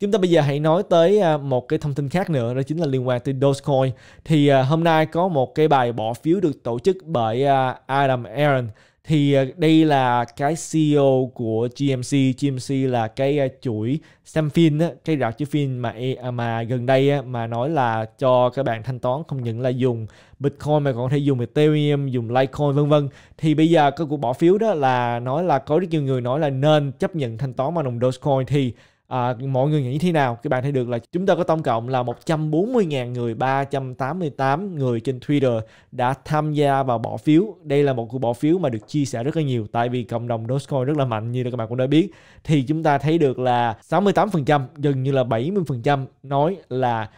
Chúng ta bây giờ hãy nói tới à, một cái thông tin khác nữa đó chính là liên quan tới Dogecoin. Thì à, hôm nay có một cái bài bỏ phiếu được tổ chức bởi à, Adam Aaron. Thì đây là cái CEO của GMC. GMC là cái chuỗi Samfin, cái rạp chiếu phim mà mà gần đây mà nói là cho các bạn thanh toán không những là dùng Bitcoin mà còn có thể dùng Ethereum, dùng Litecoin vân vân. Thì bây giờ cái cuộc bỏ phiếu đó là nói là có rất nhiều người nói là nên chấp nhận thanh toán bằng đồng Dogecoin thì à, mọi người nghĩ thế nào các bạn thấy được là chúng ta có tổng cộng là 140.000 người 388 người trên Twitter đã tham gia vào bỏ phiếu đây là một cuộc bỏ phiếu mà được chia sẻ rất là nhiều tại vì cộng đồng Dogecoin rất là mạnh như là các bạn cũng đã biết thì chúng ta thấy được là 68% gần như là 70% nói là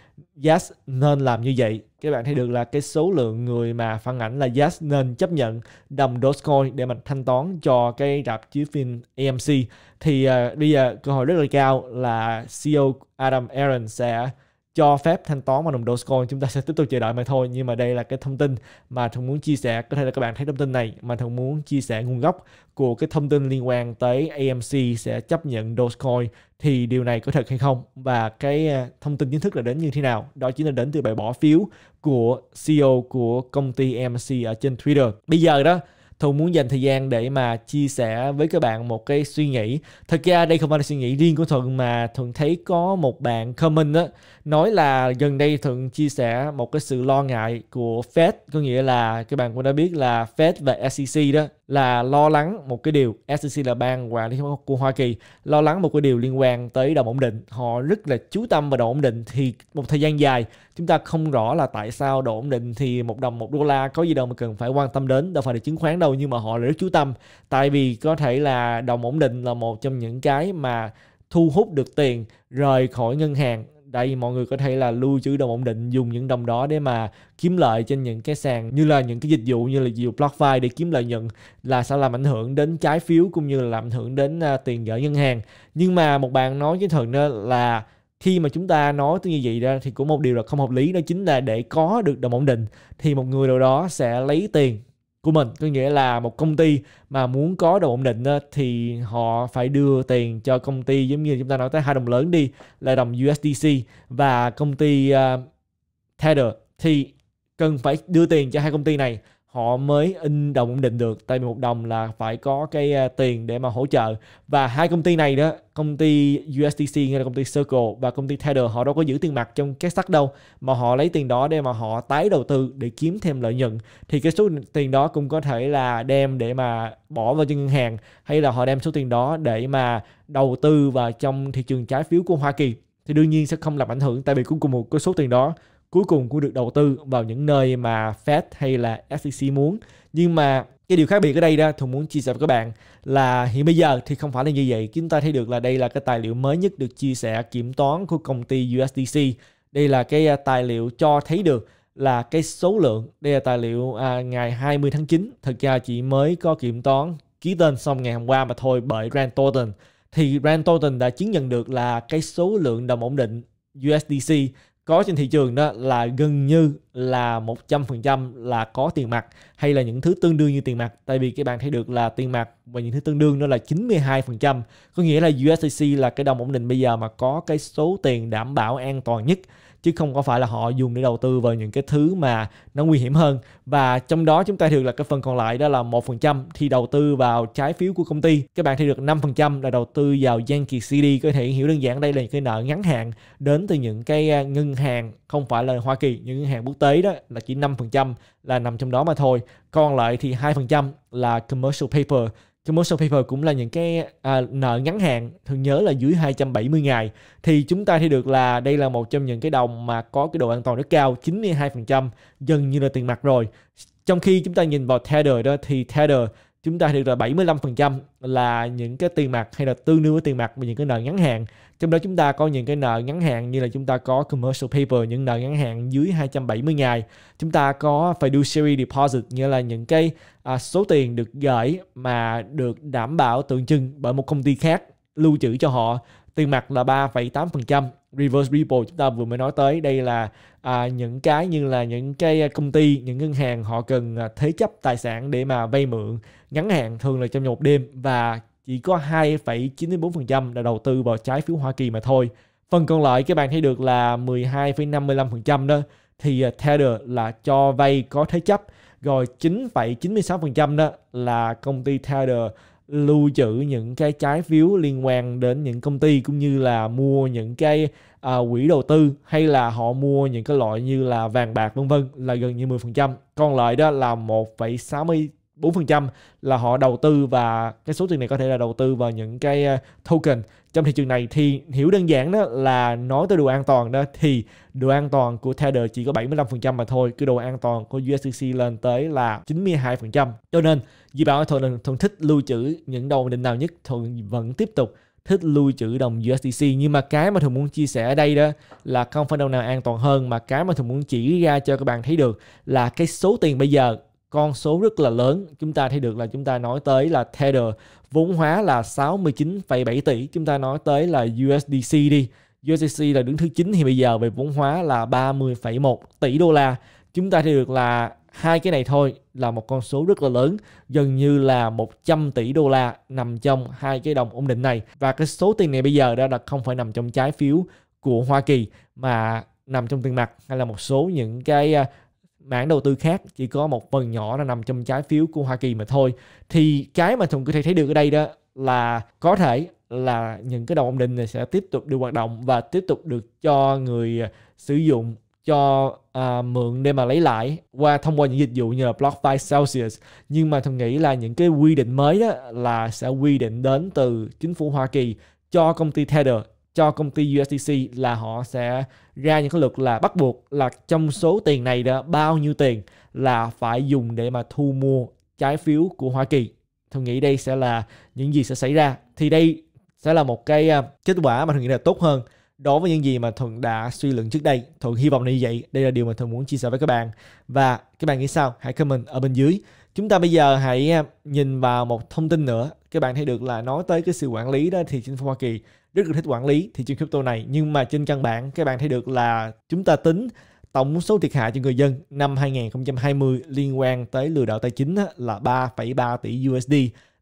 yes nên làm như vậy các bạn thấy được là cái số lượng người mà phản ảnh là yes nên chấp nhận đồng Dogecoin để mình thanh toán cho cái rạp chiếu phim AMC thì uh, bây giờ cơ hội rất là cao là CEO Adam Aaron sẽ cho phép thanh toán bằng đồng Dogecoin chúng ta sẽ tiếp tục chờ đợi mà thôi nhưng mà đây là cái thông tin mà thường muốn chia sẻ có thể là các bạn thấy thông tin này mà thường muốn chia sẻ nguồn gốc của cái thông tin liên quan tới AMC sẽ chấp nhận Dogecoin thì điều này có thật hay không và cái à, thông tin chính thức là đến như thế nào đó chính là đến từ bài bỏ phiếu của CEO của công ty MC ở trên Twitter bây giờ đó Thùng muốn dành thời gian để mà chia sẻ với các bạn một cái suy nghĩ. Thật ra đây không phải là suy nghĩ riêng của Thuận mà Thuận thấy có một bạn comment đó nói là gần đây thượng chia sẻ một cái sự lo ngại của Fed, có nghĩa là các bạn cũng đã biết là Fed và SEC đó là lo lắng một cái điều, SEC là ban quản lý của Hoa Kỳ, lo lắng một cái điều liên quan tới đồng ổn định. Họ rất là chú tâm vào đồng ổn định thì một thời gian dài chúng ta không rõ là tại sao đồng ổn định thì một đồng một đô la có gì đâu mà cần phải quan tâm đến, đâu phải là chứng khoán đâu nhưng mà họ lại rất chú tâm tại vì có thể là đồng ổn định là một trong những cái mà thu hút được tiền rời khỏi ngân hàng đây mọi người có thể là lưu trữ đồng ổn định dùng những đồng đó để mà kiếm lợi trên những cái sàn như là những cái dịch vụ như là dịch vụ BlockFi để kiếm lợi nhuận là sẽ làm ảnh hưởng đến trái phiếu cũng như là làm ảnh hưởng đến uh, tiền gửi ngân hàng nhưng mà một bạn nói với thần đó là khi mà chúng ta nói tới như vậy ra thì cũng một điều là không hợp lý đó chính là để có được đồng ổn định thì một người nào đó sẽ lấy tiền của mình có nghĩa là một công ty mà muốn có độ ổn định thì họ phải đưa tiền cho công ty giống như chúng ta nói tới hai đồng lớn đi là đồng USDC và công ty uh, Tether thì cần phải đưa tiền cho hai công ty này họ mới in đồng ổn định được tại vì một đồng là phải có cái à, tiền để mà hỗ trợ và hai công ty này đó công ty USDC hay là công ty Circle và công ty Tether họ đâu có giữ tiền mặt trong cái sắc đâu mà họ lấy tiền đó để mà họ tái đầu tư để kiếm thêm lợi nhuận thì cái số tiền đó cũng có thể là đem để mà bỏ vào ngân hàng hay là họ đem số tiền đó để mà đầu tư vào trong thị trường trái phiếu của Hoa Kỳ thì đương nhiên sẽ không làm ảnh hưởng tại vì cũng cùng một cái số tiền đó cuối cùng cũng được đầu tư vào những nơi mà Fed hay là SEC muốn nhưng mà cái điều khác biệt ở đây đó tôi muốn chia sẻ với các bạn là hiện bây giờ thì không phải là như vậy chúng ta thấy được là đây là cái tài liệu mới nhất được chia sẻ kiểm toán của công ty USDC đây là cái à, tài liệu cho thấy được là cái số lượng đây là tài liệu à, ngày 20 tháng 9 Thực ra chỉ mới có kiểm toán ký tên xong ngày hôm qua mà thôi bởi Grant Thornton thì Grant Thornton đã chứng nhận được là cái số lượng đồng ổn định USDC có trên thị trường đó là gần như là 100% là có tiền mặt hay là những thứ tương đương như tiền mặt tại vì các bạn thấy được là tiền mặt và những thứ tương đương đó là 92% có nghĩa là USDC là cái đồng ổn định bây giờ mà có cái số tiền đảm bảo an toàn nhất chứ không có phải là họ dùng để đầu tư vào những cái thứ mà nó nguy hiểm hơn và trong đó chúng ta được là cái phần còn lại đó là một phần trăm thì đầu tư vào trái phiếu của công ty các bạn thì được 5% là đầu tư vào Yankee CD có thể hiểu đơn giản đây là những cái nợ ngắn hạn đến từ những cái à, ngân hàng không phải là Hoa Kỳ những ngân hàng quốc tế đó là chỉ 5% là nằm trong đó mà thôi còn lại thì 2% là commercial paper cái most of paper cũng là những cái à, nợ ngắn hạn thường nhớ là dưới 270 ngày thì chúng ta thấy được là đây là một trong những cái đồng mà có cái độ an toàn rất cao 92% gần như là tiền mặt rồi trong khi chúng ta nhìn vào Tether đó thì Tether chúng ta được là 75% là những cái tiền mặt hay là tương đương với tiền mặt và những cái nợ ngắn hạn. Trong đó chúng ta có những cái nợ ngắn hạn như là chúng ta có commercial paper, những nợ ngắn hạn dưới 270 ngày. Chúng ta có fiduciary deposit, nghĩa là những cái à, số tiền được gửi mà được đảm bảo tượng trưng bởi một công ty khác lưu trữ cho họ. Tiền mặt là 3,8%, reverse repo chúng ta vừa mới nói tới đây là à, những cái như là những cái à, công ty những ngân hàng họ cần à, thế chấp tài sản để mà vay mượn ngắn hạn thường là trong một đêm và chỉ có 2,94% là đầu tư vào trái phiếu Hoa Kỳ mà thôi. Phần còn lại các bạn thấy được là 12,55% đó thì à, Tether là cho vay có thế chấp rồi 9,96% đó là công ty Tether lưu trữ những cái trái phiếu liên quan đến những công ty cũng như là mua những cái à, quỹ đầu tư hay là họ mua những cái loại như là vàng bạc vân vân là gần như 10%. Còn lại đó là 1,64% là họ đầu tư và cái số tiền này có thể là đầu tư vào những cái à, token trong thị trường này thì hiểu đơn giản đó là nói tới độ an toàn đó thì độ an toàn của Tether chỉ có 75% mà thôi cái độ an toàn của USDC lên tới là 92% cho nên dự báo thuận, thuận thích lưu trữ những đồng định nào nhất thuận vẫn tiếp tục thích lưu trữ đồng USDC nhưng mà cái mà thường muốn chia sẻ ở đây đó là không phải đồng nào an toàn hơn mà cái mà thường muốn chỉ ra cho các bạn thấy được là cái số tiền bây giờ con số rất là lớn chúng ta thấy được là chúng ta nói tới là Tether vốn hóa là 69,7 tỷ chúng ta nói tới là USDC đi USDC là đứng thứ 9 thì bây giờ về vốn hóa là 30,1 tỷ đô la chúng ta thấy được là hai cái này thôi là một con số rất là lớn gần như là 100 tỷ đô la nằm trong hai cái đồng ổn định này và cái số tiền này bây giờ đã là không phải nằm trong trái phiếu của Hoa Kỳ mà nằm trong tiền mặt hay là một số những cái à, mảng đầu tư khác chỉ có một phần nhỏ là nằm trong trái phiếu của Hoa Kỳ mà thôi thì cái mà Tùng có thể thấy được ở đây đó là có thể là những cái đồng ổn định này sẽ tiếp tục được hoạt động và tiếp tục được cho người à, sử dụng cho à, mượn để mà lấy lại qua thông qua những dịch vụ như là BlockFi Celsius nhưng mà Tùng nghĩ là những cái quy định mới đó là sẽ quy định đến từ chính phủ Hoa Kỳ cho công ty Tether cho công ty USDC là họ sẽ ra những cái luật là bắt buộc là trong số tiền này đó bao nhiêu tiền là phải dùng để mà thu mua trái phiếu của Hoa Kỳ. Tôi nghĩ đây sẽ là những gì sẽ xảy ra. Thì đây sẽ là một cái à, kết quả mà tôi nghĩ là tốt hơn đối với những gì mà thuận đã suy luận trước đây thuận hy vọng là như vậy đây là điều mà thuận muốn chia sẻ với các bạn và các bạn nghĩ sao hãy comment ở bên dưới chúng ta bây giờ hãy à, nhìn vào một thông tin nữa các bạn thấy được là nói tới cái sự quản lý đó thì chính phủ hoa kỳ rất là thích quản lý thị trường crypto này nhưng mà trên căn bản các bạn thấy được là chúng ta tính tổng số thiệt hại cho người dân năm 2020 liên quan tới lừa đảo tài chính là 3,3 tỷ USD.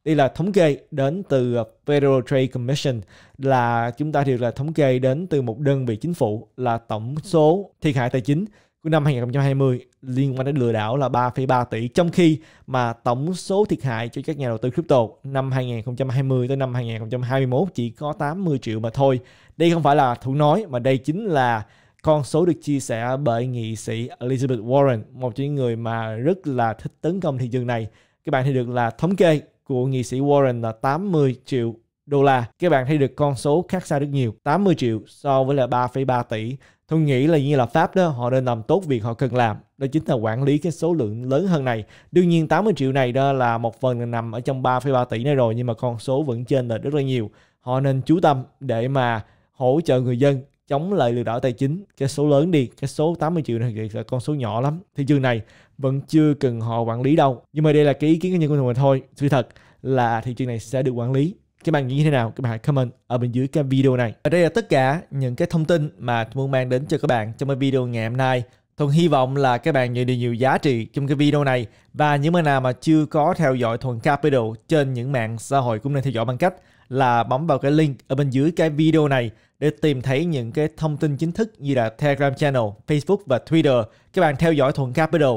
Đây là thống kê đến từ Federal Trade Commission là chúng ta được là thống kê đến từ một đơn vị chính phủ là tổng số thiệt hại tài chính của năm 2020 liên quan đến lừa đảo là 3,3 tỷ trong khi mà tổng số thiệt hại cho các nhà đầu tư crypto năm 2020 tới năm 2021 chỉ có 80 triệu mà thôi. Đây không phải là thủ nói mà đây chính là con số được chia sẻ bởi nghị sĩ Elizabeth Warren, một trong những người mà rất là thích tấn công thị trường này. Các bạn thì được là thống kê của nghị sĩ Warren là 80 triệu đô la các bạn thấy được con số khác xa rất nhiều 80 triệu so với là 3,3 tỷ tôi nghĩ là như là Pháp đó họ nên làm tốt việc họ cần làm đó chính là quản lý cái số lượng lớn hơn này đương nhiên 80 triệu này đó là một phần nằm ở trong 3,3 tỷ này rồi nhưng mà con số vẫn trên là rất là nhiều họ nên chú tâm để mà hỗ trợ người dân chống lại lừa đảo tài chính cái số lớn đi cái số 80 triệu này là con số nhỏ lắm thị trường này vẫn chưa cần họ quản lý đâu nhưng mà đây là cái ý kiến cá nhân của mình thôi sự thật là thị trường này sẽ được quản lý các bạn nghĩ như thế nào các bạn hãy comment ở bên dưới cái video này ở đây là tất cả những cái thông tin mà tôi muốn mang đến cho các bạn trong cái video ngày hôm nay Thuần hy vọng là các bạn nhận được nhiều giá trị trong cái video này và những người nào mà chưa có theo dõi Thuần Capital trên những mạng xã hội cũng nên theo dõi bằng cách là bấm vào cái link ở bên dưới cái video này để tìm thấy những cái thông tin chính thức như là Telegram channel, Facebook và Twitter. Các bạn theo dõi Thuần Capital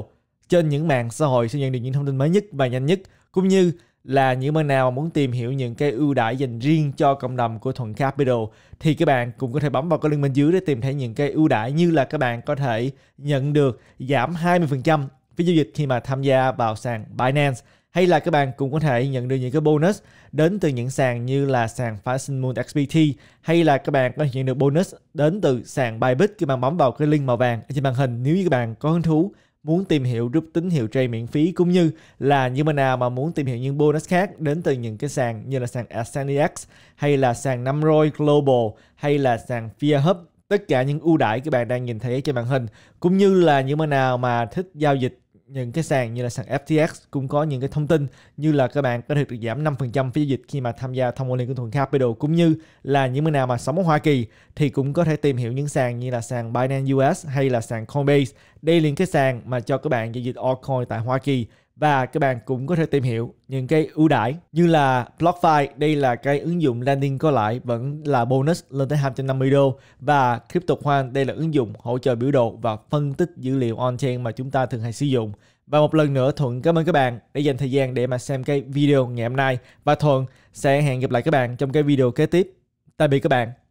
trên những mạng xã hội sẽ nhận được những thông tin mới nhất và nhanh nhất cũng như là những bạn nào muốn tìm hiểu những cái ưu đãi dành riêng cho cộng đồng của Thuận Capital thì các bạn cũng có thể bấm vào cái link bên dưới để tìm thấy những cái ưu đãi như là các bạn có thể nhận được giảm 20% phí giao dịch khi mà tham gia vào sàn Binance hay là các bạn cũng có thể nhận được những cái bonus đến từ những sàn như là sàn Fashion Moon XBT hay là các bạn có thể nhận được bonus đến từ sàn Bybit các bạn bấm vào cái link màu vàng ở trên màn hình nếu như các bạn có hứng thú muốn tìm hiểu group tín hiệu trade miễn phí cũng như là những bạn nào mà muốn tìm hiểu những bonus khác đến từ những cái sàn như là sàn AsanEX hay là sàn Namroi Global hay là sàn FearHub tất cả những ưu đãi các bạn đang nhìn thấy trên màn hình cũng như là những bạn nào mà thích giao dịch những cái sàn như là sàn FTX cũng có những cái thông tin như là các bạn có thể được giảm 5% phí giao dịch khi mà tham gia thông qua liên của thuận Capital cũng như là những người nào mà sống ở Hoa Kỳ thì cũng có thể tìm hiểu những sàn như là sàn Binance US hay là sàn Coinbase. Đây là những cái sàn mà cho các bạn giao dịch altcoin tại Hoa Kỳ và các bạn cũng có thể tìm hiểu những cái ưu đãi như là BlockFi đây là cái ứng dụng landing có lãi vẫn là bonus lên tới 250 đô và CryptoQuant đây là ứng dụng hỗ trợ biểu đồ và phân tích dữ liệu on-chain mà chúng ta thường hay sử dụng và một lần nữa Thuận cảm ơn các bạn đã dành thời gian để mà xem cái video ngày hôm nay và Thuận sẽ hẹn gặp lại các bạn trong cái video kế tiếp tạm biệt các bạn